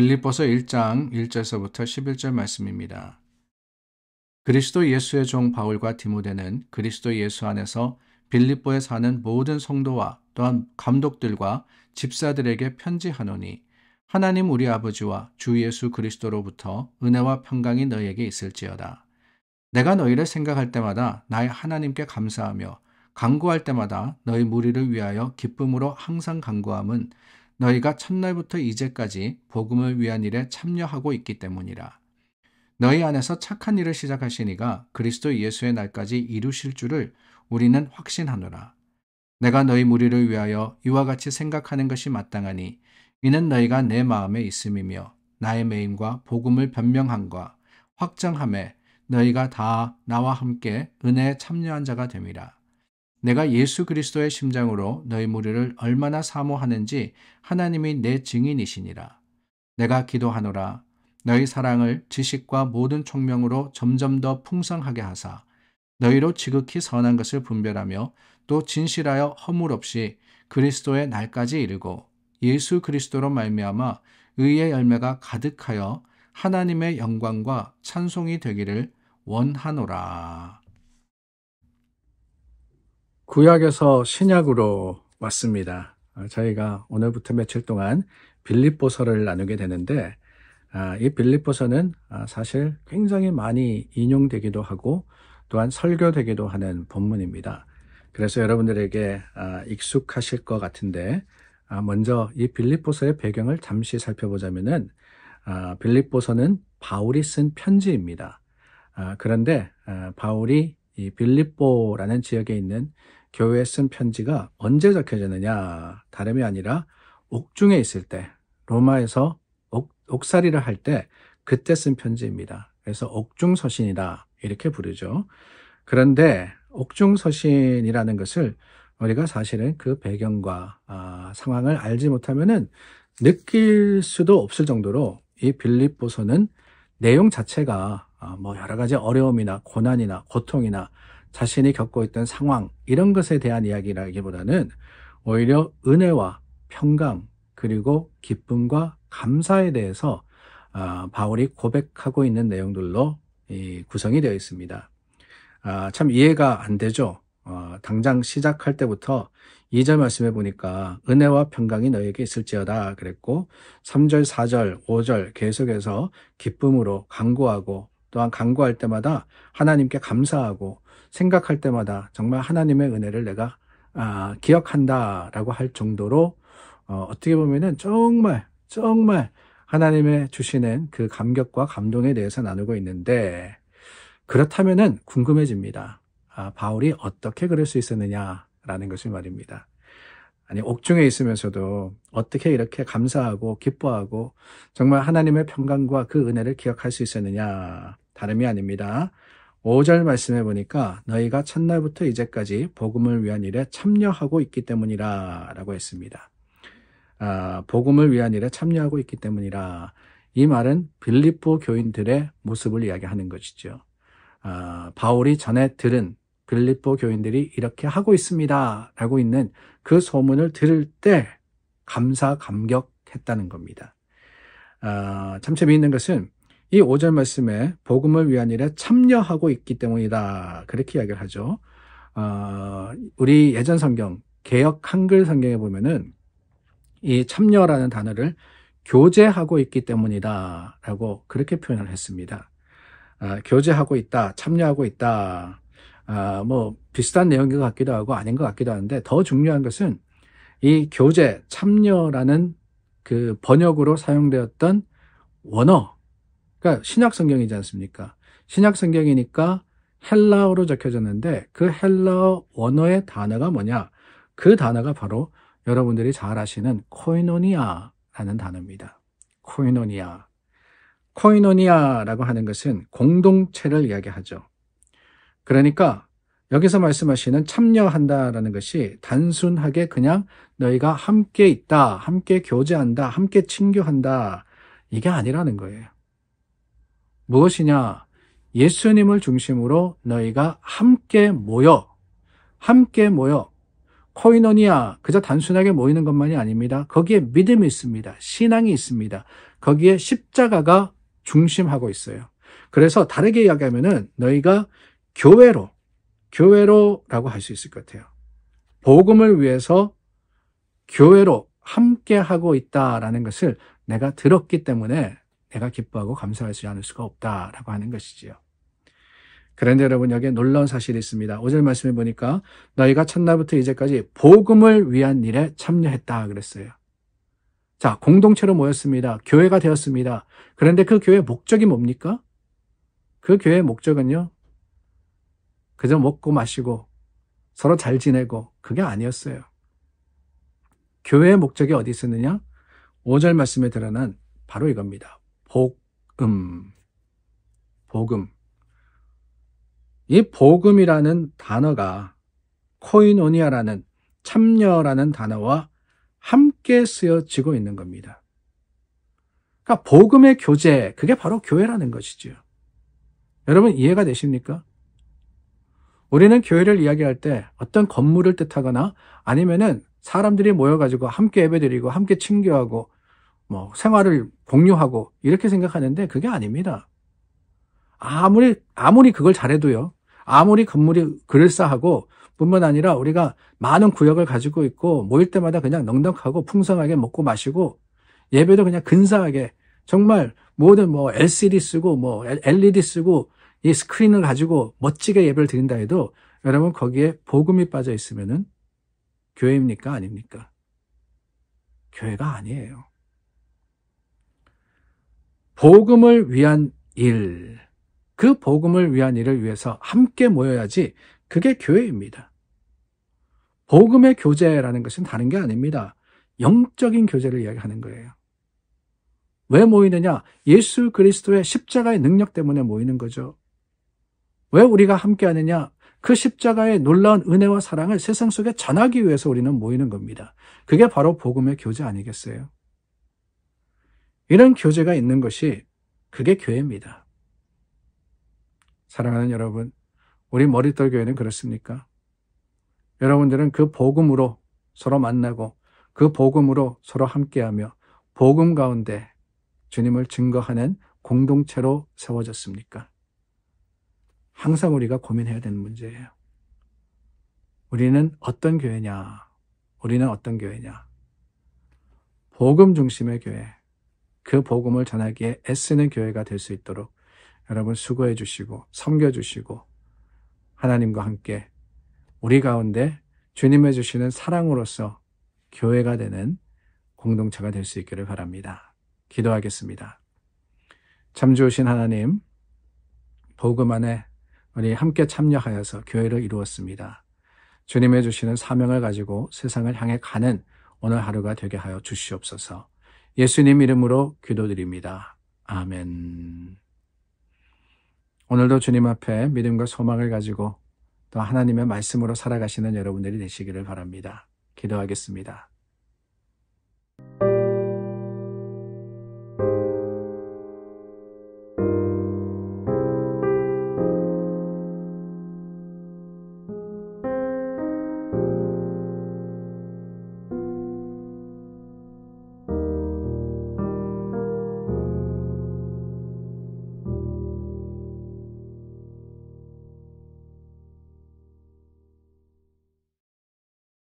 빌립보서 1장 1절서부터 11절 말씀입니다. 그리스도 예수의 종 바울과 디모데는 그리스도 예수 안에서 빌립보에 사는 모든 성도와 또한 감독들과 집사들에게 편지하노니 하나님 우리 아버지와 주 예수 그리스도로부터 은혜와 평강이 너에게 있을지어다. 내가 너희를 생각할 때마다 나의 하나님께 감사하며 강구할 때마다 너희 무리를 위하여 기쁨으로 항상 강구함은 너희가 첫날부터 이제까지 복음을 위한 일에 참여하고 있기 때문이라. 너희 안에서 착한 일을 시작하시니가 그리스도 예수의 날까지 이루실 줄을 우리는 확신하노라. 내가 너희 무리를 위하여 이와 같이 생각하는 것이 마땅하니 이는 너희가 내 마음에 있음이며 나의 매임과 복음을 변명함과 확정함에 너희가 다 나와 함께 은혜에 참여한 자가 됨이라. 내가 예수 그리스도의 심장으로 너희 무리를 얼마나 사모하는지 하나님이 내 증인이시니라. 내가 기도하노라. 너희 사랑을 지식과 모든 총명으로 점점 더 풍성하게 하사 너희로 지극히 선한 것을 분별하며 또 진실하여 허물 없이 그리스도의 날까지 이르고 예수 그리스도로 말미암아 의의 열매가 가득하여 하나님의 영광과 찬송이 되기를 원하노라. 구약에서 신약으로 왔습니다. 아, 저희가 오늘부터 며칠 동안 빌립보서를 나누게 되는데 아, 이 빌립보서는 아, 사실 굉장히 많이 인용되기도 하고 또한 설교되기도 하는 본문입니다. 그래서 여러분들에게 익숙하실 것 같은데 먼저 이 빌립보서의 배경을 잠시 살펴보자면은 빌립보서는 바울이 쓴 편지입니다. 그런데 바울이 이 빌립보라는 지역에 있는 교회에 쓴 편지가 언제 적혀졌느냐 다름이 아니라 옥중에 있을 때 로마에서 옥, 옥살이를 할 때 그때 쓴 편지입니다. 그래서 옥중 서신이다 이렇게 부르죠. 그런데 옥중 서신이라는 것을 우리가 사실은 그 배경과 아, 상황을 알지 못하면은 느낄 수도 없을 정도로 이 빌립보서는 내용 자체가 아, 뭐 여러 가지 어려움이나 고난이나 고통이나 자신이 겪고 있던 상황 이런 것에 대한 이야기라기보다는 오히려 은혜와 평강 그리고 기쁨과 감사에 대해서 아, 바울이 고백하고 있는 내용들로 구성이 되어 있습니다. 아, 참 이해가 안 되죠. 어, 당장 시작할 때부터 2절 말씀해 보니까 은혜와 평강이 너에게 있을지어다 그랬고 3절, 4절, 5절 계속해서 기쁨으로 강구하고 또한 강구할 때마다 하나님께 감사하고 생각할 때마다 정말 하나님의 은혜를 내가 아, 기억한다라고 할 정도로 어, 어떻게 보면은 정말 정말 하나님의 주시는 그 감격과 감동에 대해서 나누고 있는데 그렇다면은 궁금해집니다. 아, 바울이 어떻게 그럴 수 있었느냐라는 것을 말입니다. 아니 옥중에 있으면서도 어떻게 이렇게 감사하고 기뻐하고 정말 하나님의 평강과 그 은혜를 기억할 수 있었느냐 다름이 아닙니다. 5절 말씀해 보니까 너희가 첫날부터 이제까지 복음을 위한 일에 참여하고 있기 때문이라 라고 했습니다. 아, 복음을 위한 일에 참여하고 있기 때문이라 이 말은 빌립보 교인들의 모습을 이야기하는 것이죠. 아, 바울이 전에 들은 빌립보 교인들이 이렇게 하고 있습니다 라고 있는 그 소문을 들을 때 감사 감격했다는 겁니다. 아, 참 재미있는 것은 이 5절 말씀에 복음을 위한 일에 참여하고 있기 때문이다. 그렇게 이야기를 하죠. 어, 우리 예전 성경, 개혁 한글 성경에 보면은 이 참여라는 단어를 교제하고 있기 때문이다. 라고 그렇게 표현을 했습니다. 어, 아, 교제하고 있다. 참여하고 있다. 어, 뭐 비슷한 내용인 것 같기도 하고 아닌 것 같기도 하는데 더 중요한 것은 이 교제, 참여라는 그 번역으로 사용되었던 원어, 그러니까 신약 성경이지 않습니까? 신약 성경이니까 헬라어로 적혀졌는데 그 헬라어 원어의 단어가 뭐냐? 그 단어가 바로 여러분들이 잘 아시는 코이노니아라는 단어입니다. 코이노니아. 코이노니아라고 하는 것은 공동체를 이야기하죠. 그러니까 여기서 말씀하시는 참여한다라는 것이 단순하게 그냥 너희가 함께 있다, 함께 교제한다, 함께 친교한다 이게 아니라는 거예요. 무엇이냐? 예수님을 중심으로 너희가 함께 모여, 함께 모여, 코이노니아, 그저 단순하게 모이는 것만이 아닙니다. 거기에 믿음이 있습니다. 신앙이 있습니다. 거기에 십자가가 중심하고 있어요. 그래서 다르게 이야기하면은 너희가 교회로, 교회로라고 할 수 있을 것 같아요. 복음을 위해서 교회로 함께 하고 있다라는 것을 내가 들었기 때문에 내가 기뻐하고 감사하지 않을 수가 없다라고 하는 것이지요. 그런데 여러분 여기에 놀라운 사실이 있습니다. 오절 말씀해 보니까 너희가 첫날부터 이제까지 복음을 위한 일에 참여했다 그랬어요. 자, 공동체로 모였습니다. 교회가 되었습니다. 그런데 그 교회의 목적이 뭡니까? 그 교회의 목적은요. 그저 먹고 마시고 서로 잘 지내고 그게 아니었어요. 교회의 목적이 어디 있었느냐? 오절 말씀에 드러난 바로 이겁니다. 복음, 복음. 이 복음이라는 단어가 코이노니아라는 참여라는 단어와 함께 쓰여지고 있는 겁니다. 그러니까 복음의 교제, 그게 바로 교회라는 것이지요. 여러분 이해가 되십니까? 우리는 교회를 이야기할 때 어떤 건물을 뜻하거나 아니면은 사람들이 모여가지고 함께 예배드리고 함께 친교하고 뭐 생활을 공유하고 이렇게 생각하는데 그게 아닙니다. 아무리 아무리 그걸 잘해도요. 아무리 건물이 그럴싸하고 뿐만 아니라 우리가 많은 구역을 가지고 있고 모일 때마다 그냥 넉넉하고 풍성하게 먹고 마시고 예배도 그냥 근사하게 정말 모든 뭐 LCD 쓰고 뭐 LED 쓰고 이 스크린을 가지고 멋지게 예배를 드린다 해도 여러분 거기에 복음이 빠져 있으면은 교회입니까 아닙니까? 교회가 아니에요. 복음을 위한 일, 그 복음을 위한 일을 위해서 함께 모여야지 그게 교회입니다. 복음의 교제라는 것은 다른 게 아닙니다. 영적인 교제를 이야기하는 거예요. 왜 모이느냐? 예수 그리스도의 십자가의 능력 때문에 모이는 거죠. 왜 우리가 함께 하느냐? 그 십자가의 놀라운 은혜와 사랑을 세상 속에 전하기 위해서 우리는 모이는 겁니다. 그게 바로 복음의 교제 아니겠어요? 이런 교제가 있는 것이 그게 교회입니다. 사랑하는 여러분, 우리 머리털 교회는 그렇습니까? 여러분들은 그 복음으로 서로 만나고 그 복음으로 서로 함께하며 복음 가운데 주님을 증거하는 공동체로 세워졌습니까? 항상 우리가 고민해야 되는 문제예요. 우리는 어떤 교회냐? 우리는 어떤 교회냐? 복음 중심의 교회. 그 복음을 전하기에 애쓰는 교회가 될 수 있도록 여러분 수고해 주시고 섬겨 주시고 하나님과 함께 우리 가운데 주님의 주시는 사랑으로서 교회가 되는 공동체가 될 수 있기를 바랍니다. 기도하겠습니다. 참 좋으신 하나님, 복음 안에 우리 함께 참여하여서 교회를 이루었습니다. 주님의 주시는 사명을 가지고 세상을 향해 가는 오늘 하루가 되게 하여 주시옵소서. 예수님 이름으로 기도드립니다. 아멘. 오늘도 주님 앞에 믿음과 소망을 가지고 또 하나님의 말씀으로 살아가시는 여러분들이 되시기를 바랍니다. 기도하겠습니다.